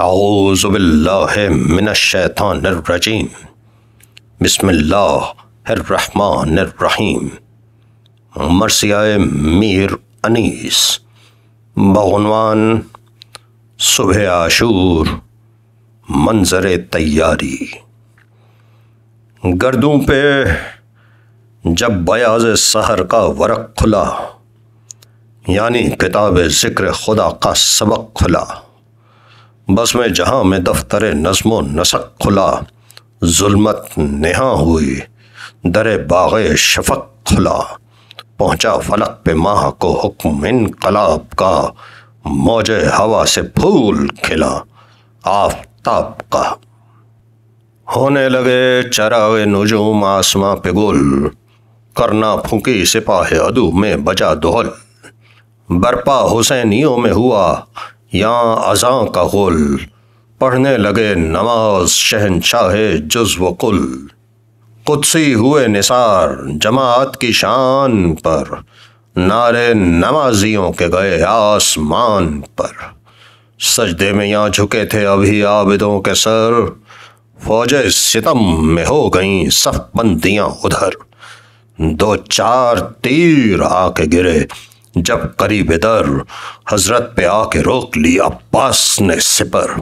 आउज़बिल्लाशैतानरजीम बसमिल्लाहमानरहीम मरसियाए मीर अनीस बगनवान सुबह आशूर मंजर तैयारी गर्दों पे जब बयाज सहर का वरक खुला यानी किताब ज़िक्र खुदा का सबक खुला बस में जहां में दफ्तर नज्मो नसक खुला जुलमत नेहा हुई दर बाग शफक खुला पहुंचा फलक पे माह को हुक्म इनकलाब का मौजे हवा से फूल खिला आफ्ताब का होने लगे चरावे नजूम आसमां पे गुल करना फूकी सिपाह अदू में बजा दोहल बर्पा हुसैनियों में हुआ या अजा का गुल पढ़ने लगे नमाज शहनशाह जुज्व कुल कुत्सी हुए निसार जमात की शान पर नारे नमाजियों के गए आसमान पर सजदे में यहाँ झुके थे अभी आबिदों के सर फौज सितम में हो गई सब बंदियां उधर दो चार तीर आके गिरे जब करीब दर हजरत पे आके रोक ली अब्बास ने सिपर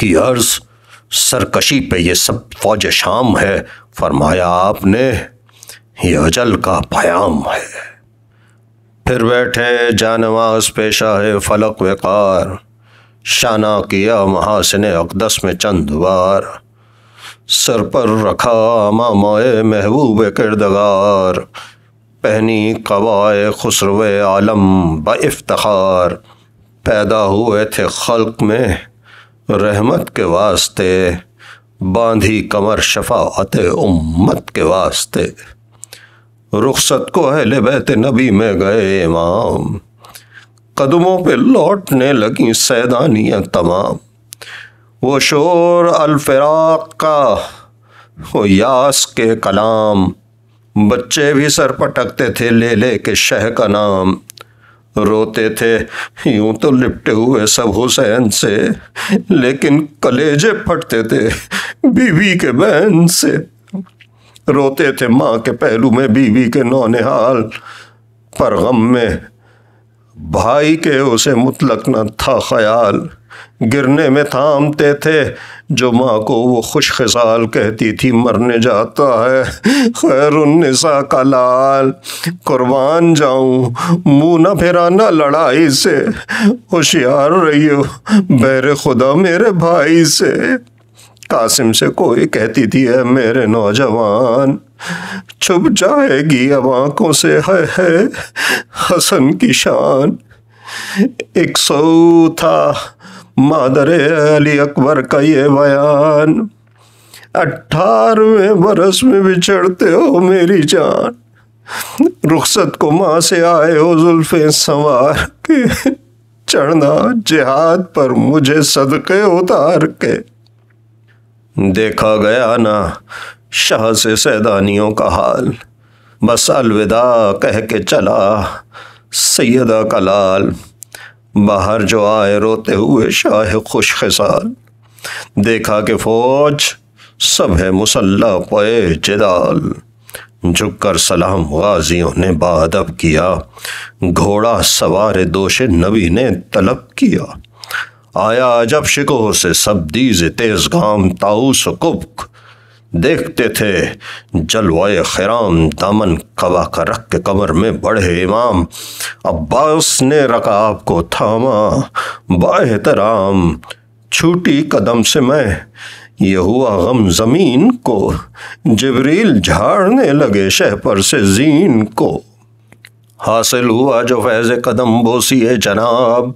की अर्ज सरकशी पे ये सब फौज शाम है फरमाया आपने ये अजल का प्याम है फिर बैठे जानवास पेशा है फलक वकार शाना किया महासिन अकदस में चंद बार सर पर रखा मामाए महबूब किरदगार पहनी कवाए खुसरव आलम ब इफ्तार पैदा हुए थे खल्क में रहमत के वास्ते बांधी कमर शफात उम्मत के वास्ते रुखसत को अहल बैत नबी में गए इमाम कदमों पे लौटने लगी सैदानियाँ तमाम वो शोर अलफराक का वो यास के कलाम बच्चे भी सर पटकते थे ले ले के शह का नाम रोते थे यूं तो लिपटे हुए सब हुसैन से लेकिन कलेजे फटते थे बीवी के बहन से रोते थे माँ के पहलू में बीवी के नौनिहाल पर गम में भाई के उसे मुतलक न था ख्याल गिरने में थामते थे जो माँ को वो खुश खसाल कहती थी मरने जाता है खैर उन्निसा का लाल कुर्बान जाऊँ मुँह न फिराना लड़ाई से होशियार रही हो बहरे खुदा मेरे भाई से कासिम से कोई कहती थी है मेरे नौजवान छुप जाएगी अब आंखों से है है हसन की शान एक सौ था मादर अली अकबर का ये बयान अट्ठारहवें बरस में बिछड़ते हो मेरी जान रुखसत को माँ से आए हो जुल्फे संवार के चढ़ना जिहाद पर मुझे सदके उतार के देखा गया ना शाह से सैदानियों का हाल बस अलविदा कह के चला सैदा का लाल बाहर जो आए रोते हुए शाह खुश खसाल देखा कि फौज सब है मुसल्ला पे जदाल झुक कर सलाम गाजियों ने बादब किया घोड़ा सवार दोषे नबी ने तलब किया आया अजब शिको से सब दीज तेज घाम ताऊस कुक देखते थे जलवाए खराम दामन कवा का रख के कमर में बढ़े इमाम अब्बास ने रखा आपको थामा बाहतराम छूटी कदम से मैं ये हुआ गम जमीन को जबरील झाड़ने लगे शह पर से जीन को हासिल हुआ जो फैज़ कदम बोसी है जनाब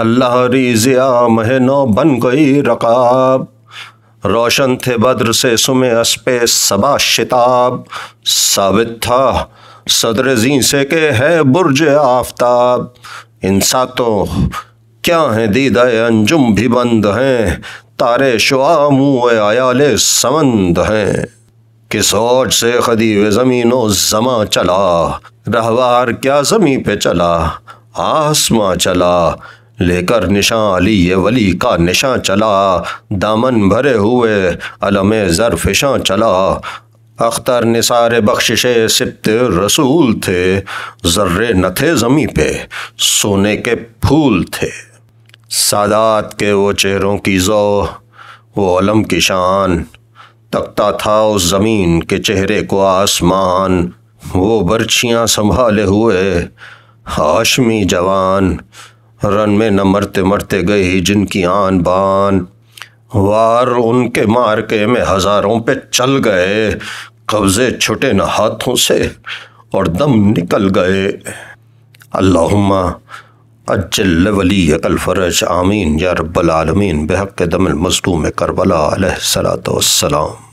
अल्लाह रिजिया मह महनो बन गई रकाब रोशन थे बद्र से सुमे अस्पे सबा शिताब साबित था सदर जी से के है बुरज आफ्ताब इंसा तो क्या है दीदा अंजुम भी बंद हैं तारे शुआ मुँह आयाले समंद हैं किस ओट से खदीव जमीनो जमा चला रहवार क्या जमी पे चला आसमा चला लेकर निशा अली ये वली का निशा चला दामन भरे हुए अलम जरफिशां चला अख्तर निसार बख्शिश सिप्त रसूल थे जर्रे न थे ज़मी पे सोने के फूल थे सादात के वो चेहरों की जो वो अलम की शान तकता था उस ज़मीन के चेहरे को आसमान वो बर्छियाँ संभाले हुए हाशमी जवान रन में न मरते मरते गए ही जिनकी आन बान वार उनके मारके में हजारों पे चल गए कब्जे छुटे न हाथों से और दम निकल गए अल्लाहुम्मा अज्जल वली अकल फ़रज आमीन या रब्बल आलमीन बेहक दमिल मजलूम करबला सलात वसलाम